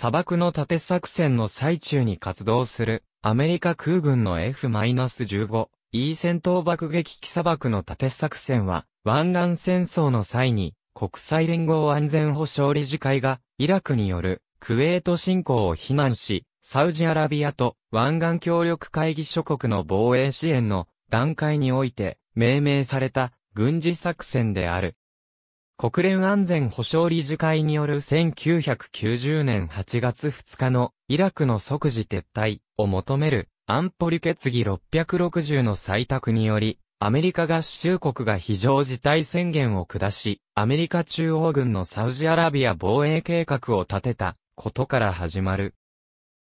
砂漠の盾作戦の最中に活動する、アメリカ空軍の F-15E 戦闘爆撃機砂漠の盾作戦は、湾岸戦争の際に、国際連合安全保障理事会が、イラクによる、クウェート侵攻を非難し、サウジアラビアと湾岸協力会議諸国の防衛支援の段階において命名された軍事作戦である。国連安全保障理事会による1990年8月2日のイラクの即時撤退を求める安保理決議660の採択により、アメリカ合衆国が非常事態宣言を下し、アメリカ中央軍のサウジアラビア防衛計画を立てたことから始まる。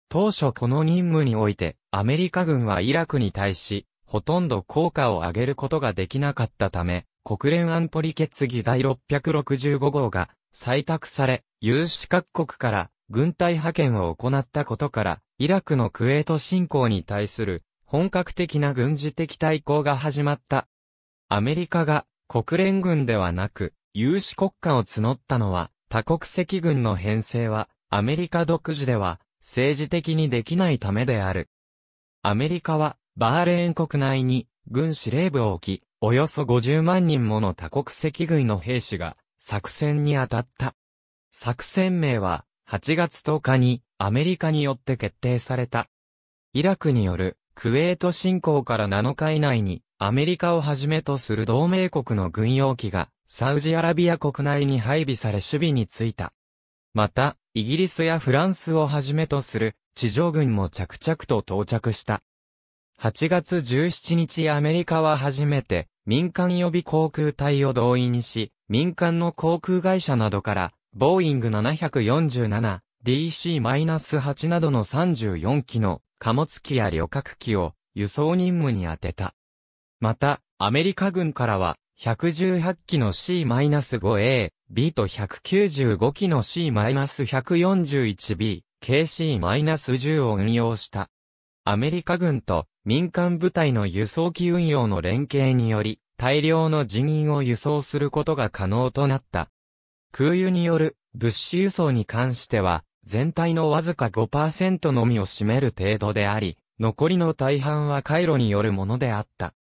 当初この任務において、アメリカ軍はイラクに対し、ほとんど効果を上げることができなかったため、国連安保理決議第665号が採択され、有志各国から軍隊派遣を行ったことから、イラクのクウェート侵攻に対する本格的な軍事的対抗が始まった。アメリカが国連軍ではなく、有志国家を募ったのは、多国籍軍の編成は、アメリカ独自では、政治的にできないためである。アメリカは、バーレーン国内に、軍司令部を置き、およそ50万人もの多国籍軍の兵士が作戦に当たった。作戦名は8月10日にアメリカによって決定された。イラクによるクウェート侵攻から7日以内にアメリカをはじめとする同盟国の軍用機がサウジアラビア国内に配備され守備についた。また、イギリスやフランスをはじめとする地上軍も着々と到着した。8月17日アメリカは初めて民間予備航空隊を動員し、民間の航空会社などからボーイング 747DC-8 などの34機の貨物機や旅客機を輸送任務に当てた。また、アメリカ軍からは118機の C-5A、B と195機の C-141B、KC-10 を運用した。アメリカ軍と民間部隊の輸送機運用の連携により、大量の人員を輸送することが可能となった。空輸による物資輸送に関しては、全体のわずか5%のみを占める程度であり、残りの大半は回路によるものであった。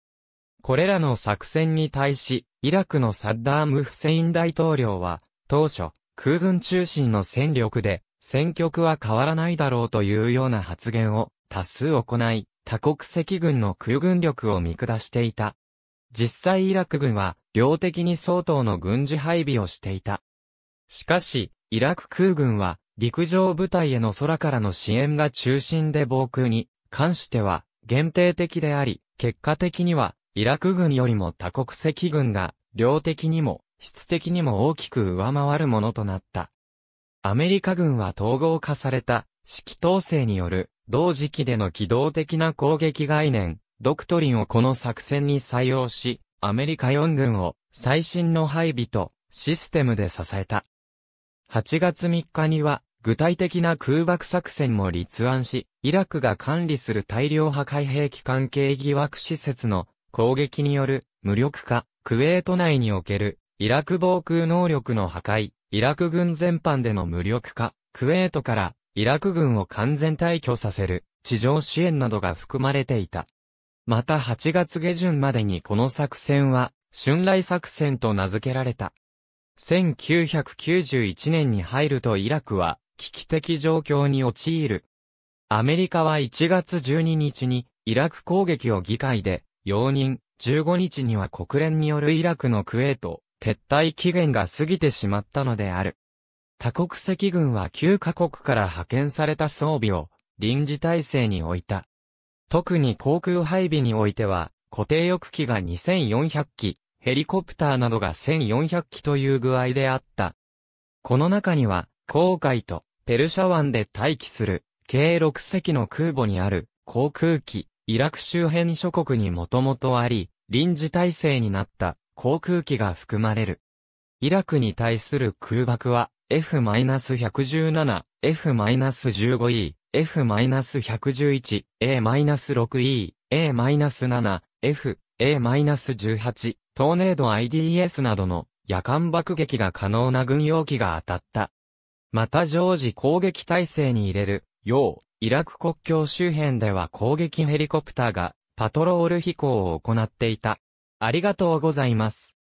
これらの作戦に対し、イラクのサッダーム・フセイン大統領は、当初、空軍中心の戦力で、戦局は変わらないだろうというような発言を多数行い、多国籍軍の空軍力を見下していた。実際イラク軍は、量的に相当の軍事配備をしていた。しかし、イラク空軍は、陸上部隊への空からの支援が中心で防空に関しては限定的であり、結果的にはイラク軍よりも多国籍軍が量的にも質的にも大きく上回るものとなった。アメリカ軍は統合化された指揮統制による同時期での機動的な攻撃概念、ドクトリンをこの作戦に採用し、アメリカ4軍を最新の配備とシステムで支えた。8月3日には具体的な空爆作戦も立案し、イラクが管理する大量破壊兵器関係疑惑施設の攻撃による無力化、クウェート内におけるイラク防空能力の破壊、イラク軍全般での無力化、クウェートからイラク軍を完全退去させる地上支援などが含まれていた。また8月下旬までにこの作戦は、春雷作戦と名付けられた。1991年に入るとイラクは危機的状況に陥る。アメリカは1月12日にイラク攻撃を議会で容認、15日には国連によるイラクのクエート撤退期限が過ぎてしまったのである。多国籍軍は9カ国から派遣された装備を臨時体制に置いた。特に航空配備においては、固定翼機が2400機、ヘリコプターなどが1400機という具合であった。この中には、航海とペルシャ湾で待機する、計6隻の空母にある航空機、イラク周辺諸国にもともとあり、臨時体制になった航空機が含まれる。イラクに対する空爆は、F-117、F-15E、F-111、A-6E、A-7、F、A-18、トーネード IDS などの夜間爆撃が可能な軍用機が当たった。また常時攻撃体制に入れる、よう、イラク国境周辺では攻撃ヘリコプターがパトロール飛行を行っていた。ありがとうございます。